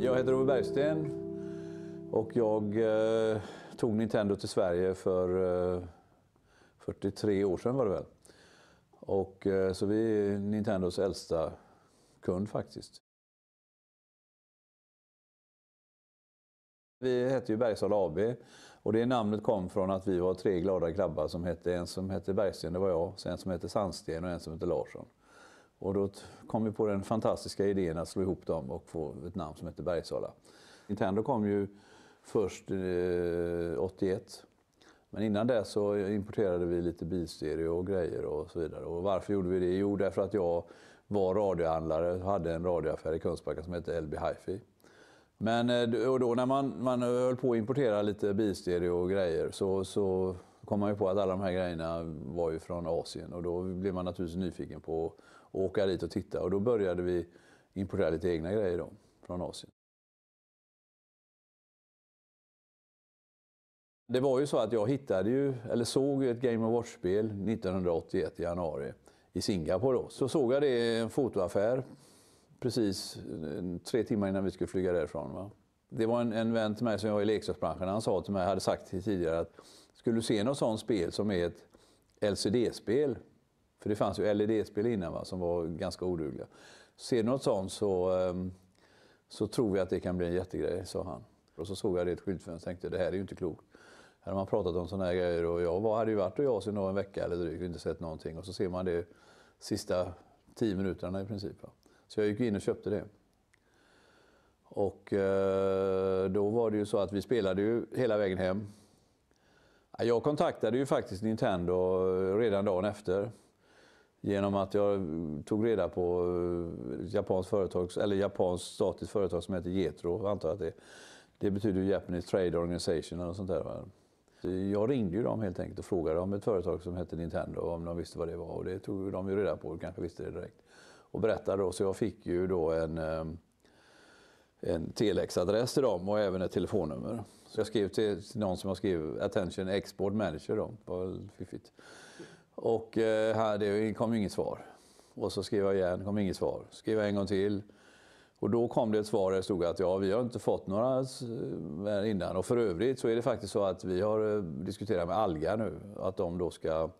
Jag heter Ove Bergsten och jag eh, tog Nintendo till Sverige för eh, 43 år sedan var det väl. Och, eh, så vi är Nintendos äldsta kund faktiskt. Vi hette ju Bergsala AB och det namnet kom från att vi var tre glada grabbar som hette, en som hette Bergsten, det var jag, sen en som hette Sandsten och en som hette Larsson. Och då kom vi på den fantastiska idén att slå ihop dem och få ett namn som heter Bergsala. Nintendo kom ju först eh, 81. Men innan det så importerade vi lite bilstereo och grejer och så vidare. Och varför gjorde vi det? Jo, därför att jag var radiohandlare och hade en radioaffär i Kungsbacka som hette LB Hifi. Men eh, och då när man, man höll på att importera lite bilstereo och grejer så, så så kom man ju på att alla de här grejerna var ju från Asien och då blev man naturligtvis nyfiken på att åka dit och titta. Och då började vi importera lite egna grejer då, från Asien. Det var ju så att jag hittade ju, eller såg ett Game of Watch-spel 1981 i januari i Singapore. Då. Så såg jag det i en fotoaffär precis eh, tre timmar innan vi skulle flyga därifrån. Va? Det var en, en vän till mig som jag i leksaksbranschen, han sa till mig, hade sagt tidigare att skulle du se något sånt spel som är ett LCD-spel, för det fanns ju LED-spel innan va, som var ganska odugliga. Ser du något sånt så, ehm, så tror vi att det kan bli en jättegrej, sa han. Och så såg jag det i ett skyltfönster och tänkte det här är ju inte klokt. Här har man pratat om sådana här grejer och jag hade ju varit och jag sedan en vecka eller drygt och inte sett någonting. Och så ser man det sista tio minuterna i princip. Va. Så jag gick in och köpte det. Och eh, då var det ju så att vi spelade ju hela vägen hem jag kontaktade ju faktiskt Nintendo redan dagen efter. Genom att jag tog reda på eh, ett japanskt, företag, eller japanskt statligt företag som heter Jetro, antar jag att det Det betyder Japanese Trade Organization eller sånt där. Jag ringde ju dem helt enkelt och frågade om ett företag som hette Nintendo, om de visste vad det var. Och det tog de ju reda på, och kanske visste det direkt. Och berättade då, så jag fick ju då en eh, en telexadress till dem och även ett telefonnummer. Så jag skrev till någon som jag skrev Attention Export Manager då, det var väl fiffigt. Och eh, här, det kom inget svar. Och så skrev jag igen, kom inget svar. Skrev jag en gång till. Och då kom det ett svar där det stod att ja, vi har inte fått några eh, innan. Och för övrigt så är det faktiskt så att vi har eh, diskuterat med Alga nu att de då ska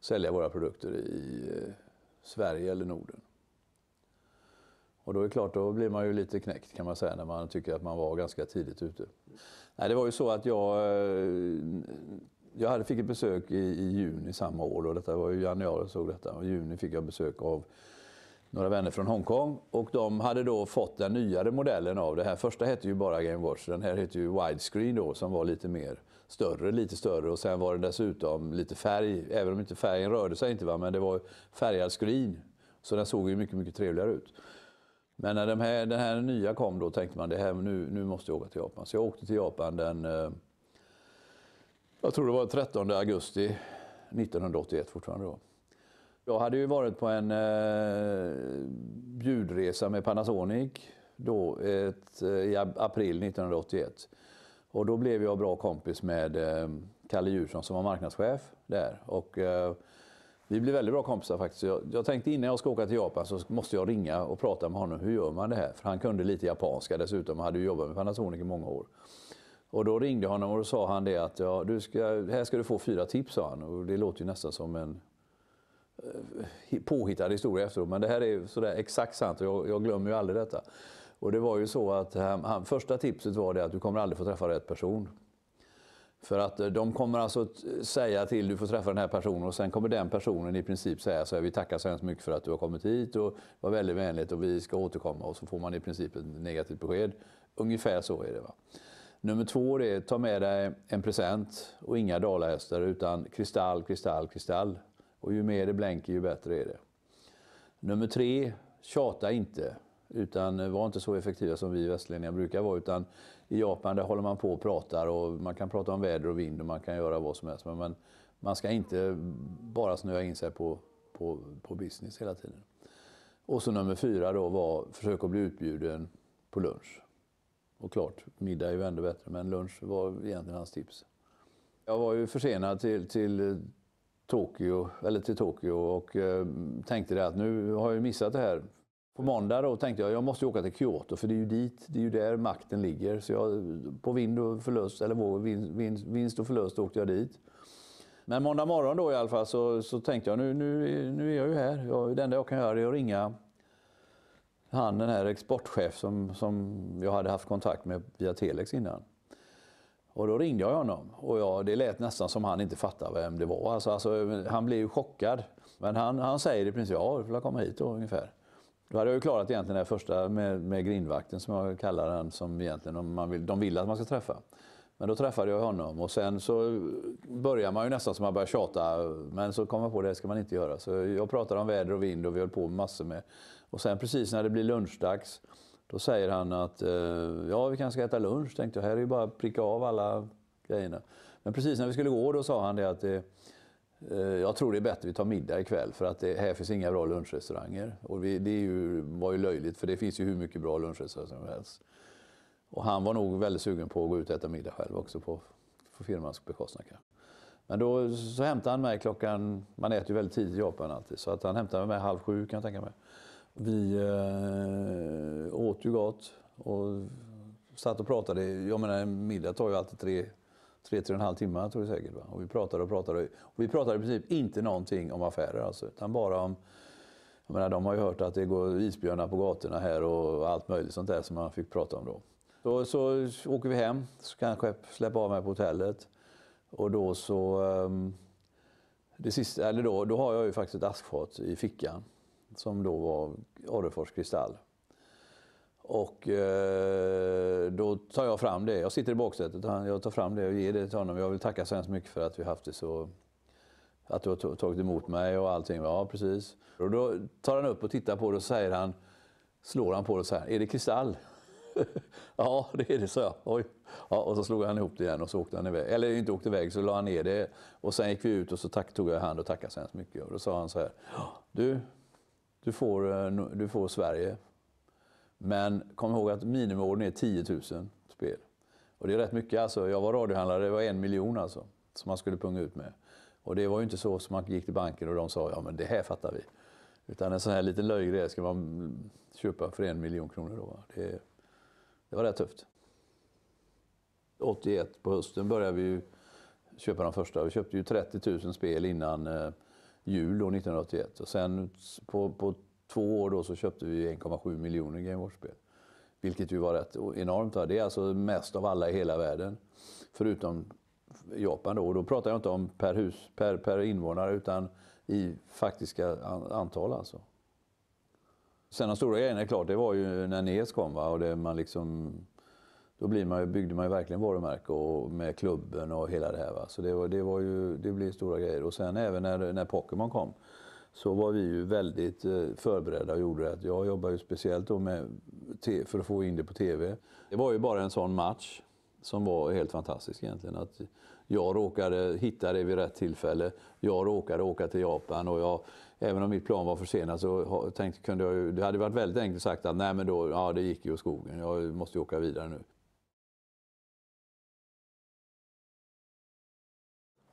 sälja våra produkter i Sverige eller Norden. Och då är det klart, då blir man ju lite knäckt kan man säga när man tycker att man var ganska tidigt ute. Nej, det var ju så att jag, eh, jag hade, fick ett besök i, i juni samma år. Och detta var ju januari jag såg detta. Och I juni fick jag besök av några vänner från Hongkong. Och de hade då fått den nyare modellen av det här. Första hette ju bara Game Watch. Den här hette ju Widescreen då som var lite mer större, lite större. Och sen var det dessutom lite färg. Även om inte färgen rörde sig inte va. Men det var färgad screen. Så den såg ju mycket, mycket trevligare ut. Men när den här, den här nya kom då tänkte man det här, nu, nu måste jag åka till Japan. Så jag åkte till Japan den, eh, jag tror det var 13 augusti 1981 fortfarande då. Jag hade ju varit på en eh, bjudresa med Panasonic då, ett, eh, i april 1981. Och då blev jag bra kompis med eh, Kalle Djursson som var marknadschef där. Och, eh, vi blev väldigt bra kompisar faktiskt. Jag, jag, tänkte innan jag ska åka till Japan så måste jag ringa och prata med honom. Hur gör man det här? För han kunde lite japanska dessutom och hade ju jobbat med Panasonic i många år. Och då ringde jag honom och då sa han det att ja, du ska, här ska du få fyra tips sa han. Och det låter ju nästan som en eh, påhittad historia efteråt. Men det här är sådär exakt sant och jag, jag, glömmer ju aldrig detta. Och det var ju så att han, han, första tipset var det att du kommer aldrig få träffa rätt person. För att eh, de kommer alltså säga till du får träffa den här personen och sen kommer den personen i princip säga så här, vi tackar så hemskt mycket för att du har kommit hit och var väldigt vänligt och vi ska återkomma och så får man i princip ett negativt besked. Ungefär så är det. Va? Nummer två är ta med dig en present och inga dalahästar utan kristall, kristall, kristall. Och ju mer det blänker ju bättre är det. Nummer tre, tjata inte utan var inte så effektiva som vi västlänningar brukar vara. Utan I Japan där håller man på och pratar och man kan prata om väder och vind och man kan göra vad som helst. Men man ska inte bara snöa in sig på, på, på business hela tiden. Och så nummer fyra då var försök att bli utbjuden på lunch. Och klart, middag är ju ändå bättre, men lunch var egentligen hans tips. Jag var ju försenad till, till Tokyo, eller till Tokyo och eh, tänkte det att nu har jag missat det här på måndag då tänkte jag jag måste åka till Kyoto för det är ju dit, det är ju där makten ligger. Så jag, på vind och förlust, eller vår, vinst, vinst och förlust åkte jag dit. Men måndag morgon då i alla fall så, så tänkte jag nu, nu, nu är jag ju här. Jag, det enda jag kan göra är att ringa han den här exportchef som, som jag hade haft kontakt med via Telex innan. Och då ringde jag honom och jag, det lät nästan som han inte fattade vem det var. Alltså, alltså han blev ju chockad. Men han, han säger i princip ja du får komma hit då ungefär. Då hade jag ju klarat egentligen det första med, med grindvakten som jag kallar den, som egentligen man vill, de vill att man ska träffa. Men då träffade jag honom och sen så börjar man ju nästan som man börjar tjata. Men så kom jag på det ska man inte göra. Så jag pratade om väder och vind och vi höll på med massor med. Och sen precis när det blir lunchdags då säger han att eh, ja, vi kanske ska äta lunch. Tänkte jag, här är ju bara att pricka av alla grejerna. Men precis när vi skulle gå då sa han det att eh, Eh, jag tror det är bättre att vi tar middag ikväll för att det, här finns inga bra lunchrestauranger. Och vi, det ju, var ju löjligt för det finns ju hur mycket bra lunchrestauranger som helst. Och han var nog väldigt sugen på att gå ut och äta middag själv också på, på firmans bekostnad. Men då så hämtade han mig klockan, man äter ju väldigt tidigt i Japan alltid, så att han hämtade mig halv sju kan jag tänka mig. Vi eh, åt ju gott och satt och pratade. Jag menar en middag tar ju alltid tre, tre, tre och en halv timme tror jag säkert. Va? Och vi pratade och pratade. Och vi pratade i princip inte någonting om affärer alltså, utan bara om jag menar, de har ju hört att det går isbjörnar på gatorna här och allt möjligt sånt där som man fick prata om då. Så, så åker vi hem, så kanske jag släpper av mig på hotellet. Och då så... Ehm, det sista, eller då, då har jag ju faktiskt ett askfat i fickan som då var Orrefors Kristall. Och eh, då tar jag fram det. Jag sitter i baksätet och jag tar fram det och ger det till honom. Jag vill tacka så hemskt mycket för att vi haft det så... Att du har tagit emot mig och allting. Ja, precis. Och då tar han upp och tittar på det och säger han, slår han på det och säger, är det kristall? ja, det är det, så jag. Oj. Ja, och så slog han ihop det igen och så åkte han iväg. Eller inte åkte iväg, så la han ner det. Och sen gick vi ut och så tack, tog jag hand och tackade så hemskt mycket. Och då sa han så här, du, du får, eh, du får Sverige men kom ihåg att minimiordern är 10 000 spel. Och det är rätt mycket. Alltså. Jag var radiohandlare, det var en miljon alltså, som man skulle punga ut med. Och det var ju inte så som man gick till banken och de sa ja men det här fattar vi. Utan en sån här liten löjlig grej ska man köpa för en miljon kronor. Då. Det, det var rätt tufft. 81 på hösten började vi köpa de första. Vi köpte ju 30 000 spel innan eh, jul 1981. Och sen på, på två år då så köpte vi 1,7 miljoner Game Watch-spel. Vilket ju var rätt enormt. Det är alltså mest av alla i hela världen. Förutom Japan då. Och då pratar jag inte om per, hus, per, per invånare utan i faktiska antal alltså. Sen de stora grejerna, klart, det var ju när NES kom. Va? Och det man liksom, då blir man byggde man ju verkligen varumärke och med klubben och hela det här. Va? Så det, var, det, var ju, det blev stora grejer. Och sen även när, när Pokémon kom så var vi ju väldigt eh, förberedda och gjorde rätt. Jag jobbade ju speciellt då med för att få in det på tv. Det var ju bara en sån match som var helt fantastisk egentligen. Att jag råkade hitta det vid rätt tillfälle. Jag råkade åka till Japan och jag, även om mitt plan var försenat så tänkte, kunde jag ju, det hade varit väldigt enkelt sagt att nej men då, ja det gick ju åt skogen, jag måste ju åka vidare nu.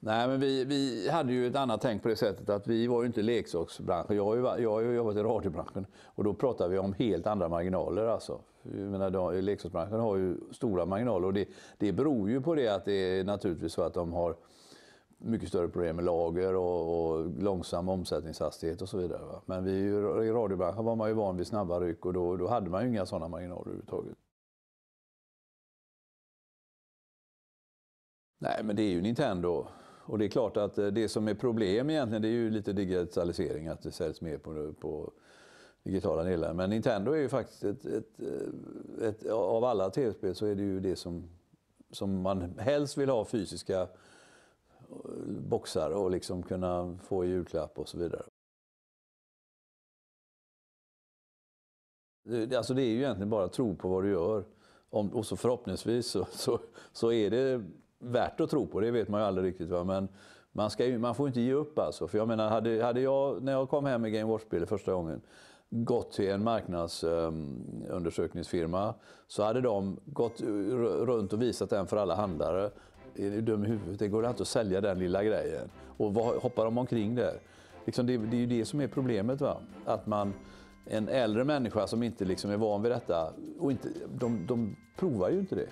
Nej, men vi, vi hade ju ett annat tänk på det sättet att vi var ju inte leksaksbranschen. Jag har ju, jag har ju jobbat i radiobranschen och då pratar vi om helt andra marginaler. Alltså. Jag menar, de, leksaksbranschen har ju stora marginaler och det, det beror ju på det att det är naturligtvis så att de har mycket större problem med lager och, och långsam omsättningshastighet och så vidare. Va? Men vi, i radiobranschen var man ju van vid snabba ryck och då, då hade man ju inga sådana marginaler överhuvudtaget. Nej, men det är ju Nintendo. Och det är klart att eh, det som är problem egentligen det är ju lite digitalisering, att det säljs mer på, på digitala delar. Men Nintendo är ju faktiskt ett, ett, eh, ett, ett av alla tv-spel så är det ju det som, som man helst vill ha fysiska eh, boxar och liksom kunna få i julklapp och så vidare. Alltså det är ju egentligen bara tro på vad du gör. Om, och så förhoppningsvis så, så, så är det värt att tro på, det vet man ju aldrig riktigt. Va? Men man, ska ju, man får inte ge upp alltså. För jag menar, hade, hade jag, när jag kom hem med Game Watch-spelet första gången, gått till en marknadsundersökningsfirma eh, så hade de gått runt och visat den för alla handlare. Är du dum i huvudet? Det går inte att sälja den lilla grejen. Och vad hoppar de omkring där? Liksom det, det, är ju det som är problemet. Va? Att man, en äldre människa som inte liksom är van vid detta, och inte, de, de provar ju inte det.